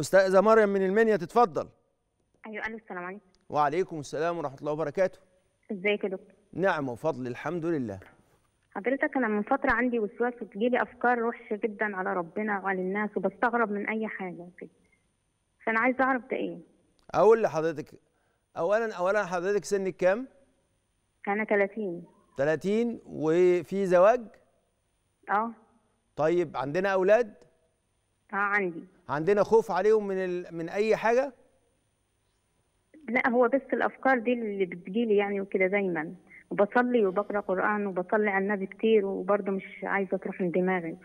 استاذه مريم من المنيا تتفضل ايوه الو السلام عليكم وعليكم السلام ورحمه الله وبركاته ازيك يا دكتور نعم وفضل الحمد لله حضرتك انا من فتره عندي وسواس وتجيلي افكار وحشه جدا على ربنا وعلى الناس وبستغرب من اي حاجه كده فانا عايزه اعرف ده ايه اقول لحضرتك اولا اولا حضرتك سنك كام انا 30 30 وفي زواج اه طيب عندنا اولاد اه عندي عندنا خوف عليهم من ال... من اي حاجه لا هو بس الافكار دي اللي بتجيلي يعني وكده دايما وبصلي وبقرا قران وبصلي على النبي كتير وبرضه مش عايزه تروح من دماغي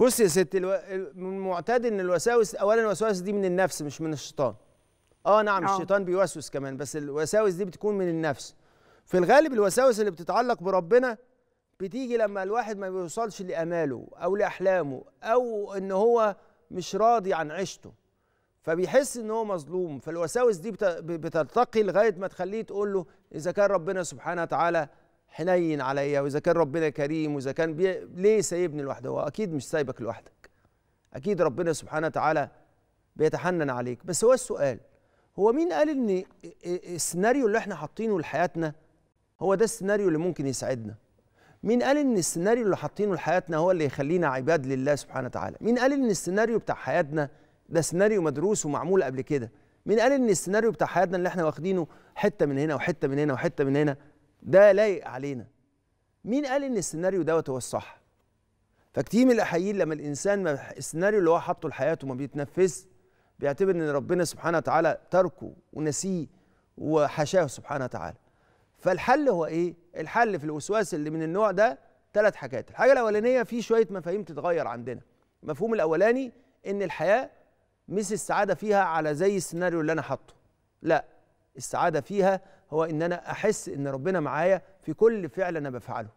بصي يا ست الو... من المعتاد ان الوساوس اولا الوساوس دي من النفس مش من الشيطان اه نعم أوه. الشيطان بيوسوس كمان بس الوساوس دي بتكون من النفس في الغالب الوساوس اللي بتتعلق بربنا بتيجي لما الواحد ما بيوصلش لاماله او لاحلامه او ان هو مش راضي عن عيشته فبيحس ان هو مظلوم فالوساوس دي بترتقي لغايه ما تخليه تقول له اذا كان ربنا سبحانه وتعالى حنين عليا واذا كان ربنا كريم واذا كان بي... ليه سايبني لوحدي هو اكيد مش سايبك لوحدك اكيد ربنا سبحانه وتعالى بيتحنن عليك بس هو السؤال هو مين قال ان السيناريو اللي احنا حاطينه لحياتنا هو ده السيناريو اللي ممكن يسعدنا مين قال ان السيناريو اللي حاطينه لحياتنا هو اللي يخلينا عباد لله سبحانه وتعالى مين قال ان السيناريو بتاع حياتنا ده سيناريو مدروس ومعمول قبل كده مين قال ان السيناريو بتاع حياتنا اللي احنا واخدينه حته من هنا وحته من هنا وحته من هنا ده لايق علينا مين قال ان السيناريو دوت هو الصح فكتير من الاحايين لما الانسان ما السيناريو اللي هو حاطه لحياته ما بيتنفذ بيعتبر ان ربنا سبحانه وتعالى تركه ونسيه وحشاه سبحانه وتعالى فالحل هو ايه الحل في الوسواس اللي من النوع ده ثلاث حاجات الحاجه الاولانيه في شويه مفاهيم تتغير عندنا المفهوم الاولاني ان الحياه مش السعاده فيها على زي السيناريو اللي انا حاطه لا السعاده فيها هو ان انا احس ان ربنا معايا في كل فعل انا بفعله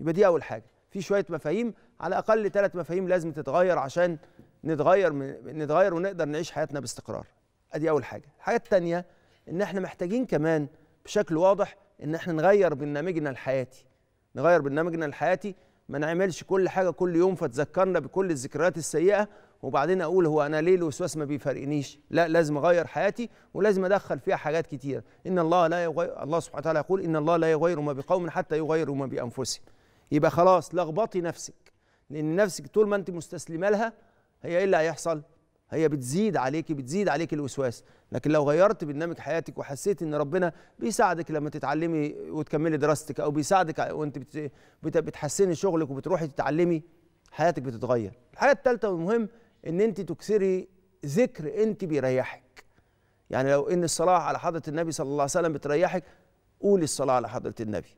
يبقى دي اول حاجه في شويه مفاهيم على الاقل ثلاث مفاهيم لازم تتغير عشان نتغير من نتغير ونقدر نعيش حياتنا باستقرار ادي اول حاجه الحاجه الثانيه ان احنا محتاجين كمان بشكل واضح ان احنا نغير برنامجنا الحياتي نغير برنامجنا الحياتي ما نعملش كل حاجه كل يوم فتذكرنا بكل الذكريات السيئه وبعدين اقول هو انا ليه الوسواس ما بيفرقنيش لا لازم اغير حياتي ولازم ادخل فيها حاجات كتيره ان الله لا يغير الله سبحانه وتعالى يقول ان الله لا يغير ما بقوم حتى يغيروا ما بانفسهم يبقى خلاص لخبطي نفسك لان نفسك طول ما انت مستسلمه لها هي ايه اللي هيحصل هي بتزيد عليكي بتزيد عليكي الوسواس لكن لو غيرت برنامج حياتك وحسيت ان ربنا بيساعدك لما تتعلمي وتكملي دراستك او بيساعدك وانت بتحسني شغلك وبتروحي تتعلمي حياتك بتتغير الحاجه الثالثه والمهم ان انت تكسري ذكر انت بيريحك يعني لو ان الصلاه على حضره النبي صلى الله عليه وسلم بتريحك قولي الصلاه على حضره النبي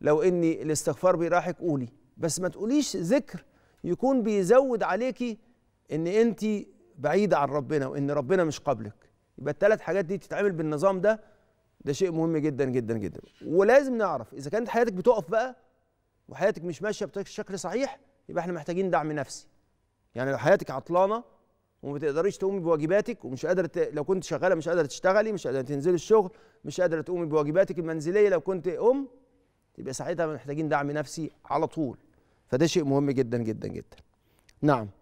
لو ان الاستغفار بيريحك قولي بس ما تقوليش ذكر يكون بيزود عليكي ان انت بعيده عن ربنا وان ربنا مش قبلك يبقى الثلاث حاجات دي تتعامل بالنظام ده ده شيء مهم جدا جدا جدا ولازم نعرف اذا كانت حياتك بتقف بقى وحياتك مش ماشيه بشكل صحيح يبقى احنا محتاجين دعم نفسي يعني لو حياتك عطلانه وما تقدريش تقومي بواجباتك ومش قادره ت... لو كنت شغاله مش قادره تشتغلي مش قادره تنزلي الشغل مش قادره تقومي بواجباتك المنزليه لو كنت ام يبقى ساعتها محتاجين دعم نفسي على طول فده شيء مهم جدا جدا جدا نعم